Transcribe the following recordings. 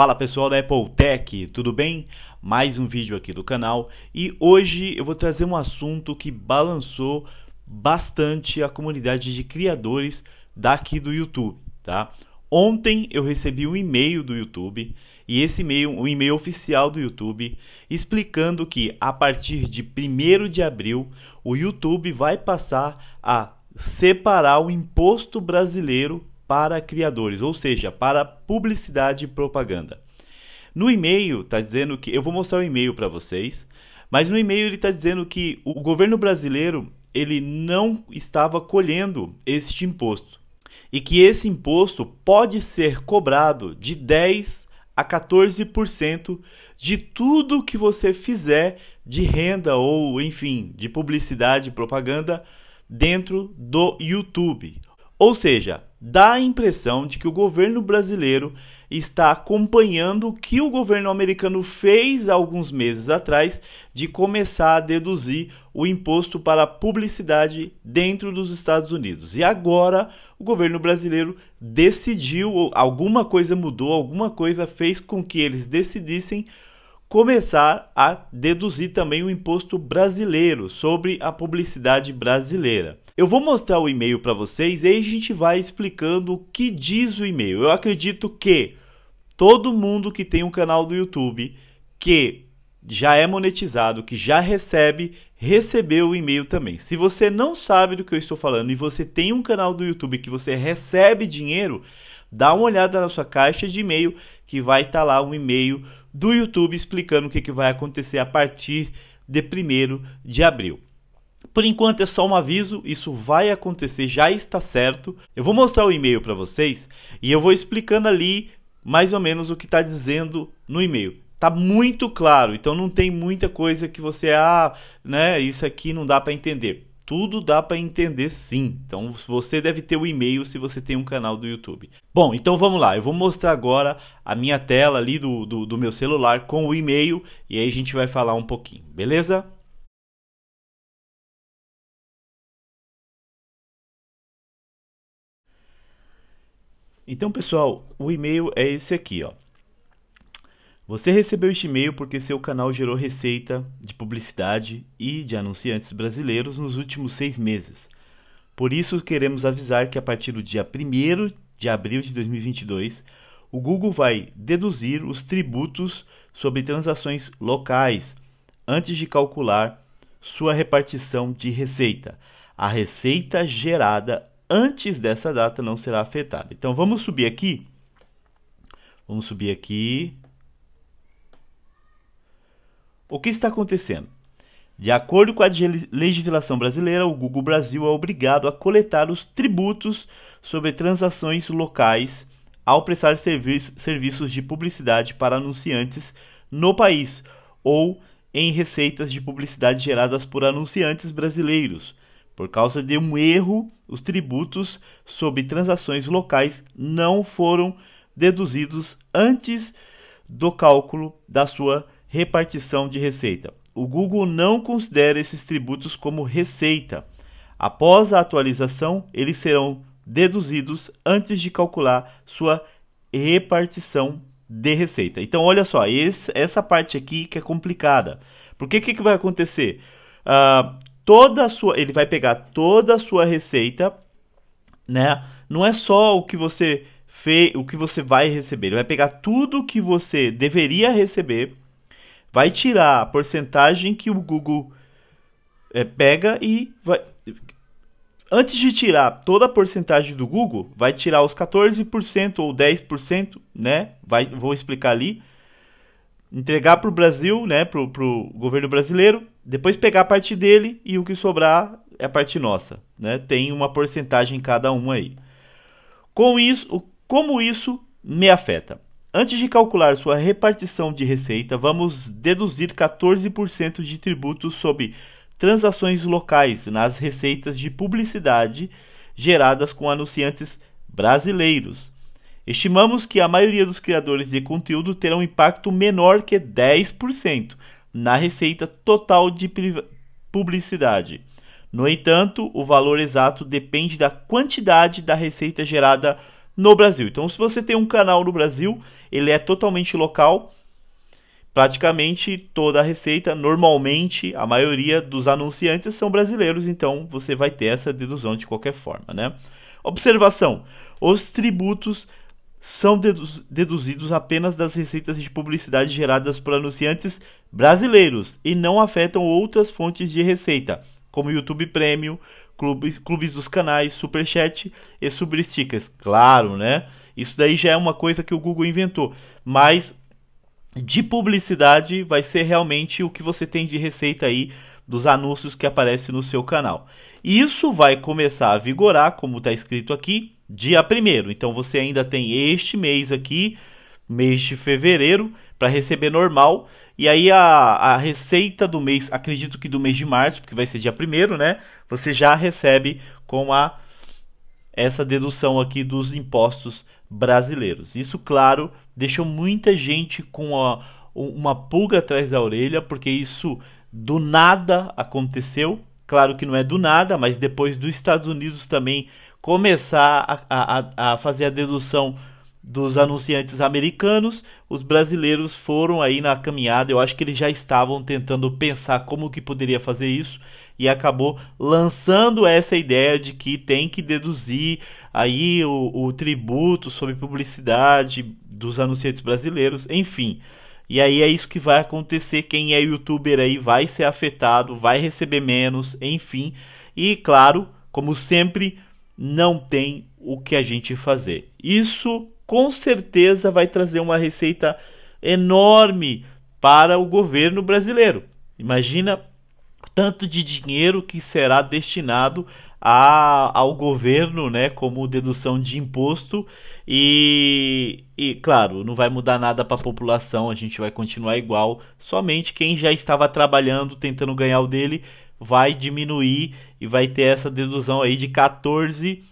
Fala pessoal da Apple Tech, tudo bem? Mais um vídeo aqui do canal e hoje eu vou trazer um assunto que balançou bastante a comunidade de criadores daqui do YouTube, tá? Ontem eu recebi um e-mail do YouTube e esse e-mail, um e-mail oficial do YouTube, explicando que a partir de 1 de abril o YouTube vai passar a separar o imposto brasileiro para criadores, ou seja, para publicidade e propaganda. No e-mail está dizendo que eu vou mostrar o e-mail para vocês, mas no e-mail ele está dizendo que o governo brasileiro ele não estava colhendo este imposto e que esse imposto pode ser cobrado de 10 a 14% de tudo que você fizer de renda ou enfim de publicidade e propaganda dentro do YouTube. Ou seja, dá a impressão de que o governo brasileiro está acompanhando o que o governo americano fez alguns meses atrás de começar a deduzir o imposto para publicidade dentro dos Estados Unidos. E agora o governo brasileiro decidiu, alguma coisa mudou, alguma coisa fez com que eles decidissem começar a deduzir também o imposto brasileiro sobre a publicidade brasileira. Eu vou mostrar o e-mail para vocês e aí a gente vai explicando o que diz o e-mail. Eu acredito que todo mundo que tem um canal do YouTube que já é monetizado, que já recebe, recebeu o e-mail também. Se você não sabe do que eu estou falando e você tem um canal do YouTube que você recebe dinheiro, dá uma olhada na sua caixa de e-mail que vai estar tá lá um e-mail do YouTube explicando o que, que vai acontecer a partir de 1 de abril. Por enquanto é só um aviso, isso vai acontecer, já está certo. Eu vou mostrar o e-mail para vocês e eu vou explicando ali mais ou menos o que está dizendo no e-mail. Tá muito claro, então não tem muita coisa que você ah, né, isso aqui não dá para entender. Tudo dá para entender sim. Então você deve ter o e-mail se você tem um canal do YouTube. Bom, então vamos lá. Eu vou mostrar agora a minha tela ali do, do, do meu celular com o e-mail e aí a gente vai falar um pouquinho, beleza? Então, pessoal, o e-mail é esse aqui, ó. Você recebeu este e-mail porque seu canal gerou receita de publicidade e de anunciantes brasileiros nos últimos seis meses. Por isso, queremos avisar que a partir do dia 1 de abril de 2022, o Google vai deduzir os tributos sobre transações locais antes de calcular sua repartição de receita. A receita gerada antes dessa data não será afetada. Então vamos subir aqui. Vamos subir aqui. O que está acontecendo? De acordo com a legislação brasileira, o Google Brasil é obrigado a coletar os tributos sobre transações locais ao prestar serviços de publicidade para anunciantes no país ou em receitas de publicidade geradas por anunciantes brasileiros por causa de um erro, os tributos sobre transações locais não foram deduzidos antes do cálculo da sua repartição de receita. O Google não considera esses tributos como receita. Após a atualização, eles serão deduzidos antes de calcular sua repartição de receita. Então, olha só, esse, essa parte aqui que é complicada. Porque o que, que vai acontecer? Uh, toda a sua, ele vai pegar toda a sua receita, né? Não é só o que você fez, o que você vai receber, ele vai pegar tudo que você deveria receber, vai tirar a porcentagem que o Google é, pega e vai antes de tirar toda a porcentagem do Google, vai tirar os 14% ou 10%, né? Vai, vou explicar ali entregar para o Brasil, né, para o governo brasileiro, depois pegar a parte dele e o que sobrar é a parte nossa. Né? Tem uma porcentagem em cada um aí. Com isso, como isso me afeta? Antes de calcular sua repartição de receita, vamos deduzir 14% de tributos sobre transações locais nas receitas de publicidade geradas com anunciantes brasileiros Estimamos que a maioria dos criadores de conteúdo terá um impacto menor que 10% na receita total de publicidade. No entanto, o valor exato depende da quantidade da receita gerada no Brasil. Então, se você tem um canal no Brasil, ele é totalmente local. Praticamente toda a receita, normalmente a maioria dos anunciantes são brasileiros, então você vai ter essa dedução de qualquer forma, né? Observação: os tributos são deduzidos apenas das receitas de publicidade geradas por anunciantes brasileiros e não afetam outras fontes de receita, como YouTube Premium, clubes, clubes dos canais, Superchat e Substickers. Claro, né? Isso daí já é uma coisa que o Google inventou, mas de publicidade vai ser realmente o que você tem de receita aí dos anúncios que aparecem no seu canal. Isso vai começar a vigorar, como está escrito aqui, dia 1. Então você ainda tem este mês aqui, mês de fevereiro, para receber normal. E aí a, a receita do mês, acredito que do mês de março, porque vai ser dia 1, né? Você já recebe com a essa dedução aqui dos impostos brasileiros. Isso, claro, deixou muita gente com a, uma pulga atrás da orelha, porque isso do nada aconteceu Claro que não é do nada, mas depois dos Estados Unidos também começar a, a, a fazer a dedução dos anunciantes americanos, os brasileiros foram aí na caminhada. Eu acho que eles já estavam tentando pensar como que poderia fazer isso e acabou lançando essa ideia de que tem que deduzir aí o, o tributo sobre publicidade dos anunciantes brasileiros, enfim. E aí é isso que vai acontecer. Quem é youtuber aí vai ser afetado, vai receber menos, enfim. E claro, como sempre, não tem o que a gente fazer. Isso com certeza vai trazer uma receita enorme para o governo brasileiro. Imagina tanto de dinheiro que será destinado a, ao governo, né, como dedução de imposto. E, e claro, não vai mudar nada para a população, a gente vai continuar igual. Somente quem já estava trabalhando, tentando ganhar o dele, vai diminuir e vai ter essa dedução aí de 14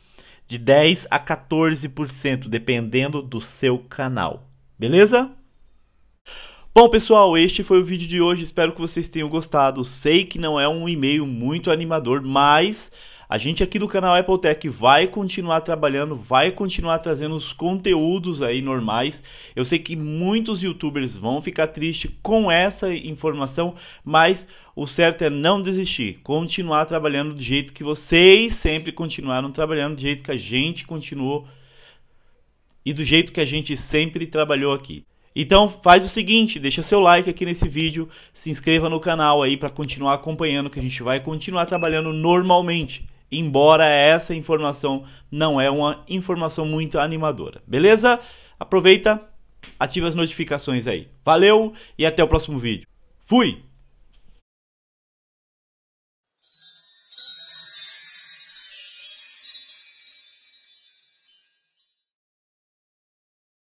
de 10 a 14%, dependendo do seu canal. Beleza? Bom, pessoal, este foi o vídeo de hoje. Espero que vocês tenham gostado. Sei que não é um e-mail muito animador, mas a gente aqui do canal Apple Tech vai continuar trabalhando, vai continuar trazendo os conteúdos aí normais. Eu sei que muitos youtubers vão ficar tristes com essa informação, mas o certo é não desistir, continuar trabalhando do jeito que vocês sempre continuaram trabalhando, do jeito que a gente continuou e do jeito que a gente sempre trabalhou aqui. Então faz o seguinte, deixa seu like aqui nesse vídeo, se inscreva no canal aí para continuar acompanhando que a gente vai continuar trabalhando normalmente. Embora essa informação não é uma informação muito animadora, beleza? Aproveita, ativa as notificações aí. Valeu e até o próximo vídeo. Fui!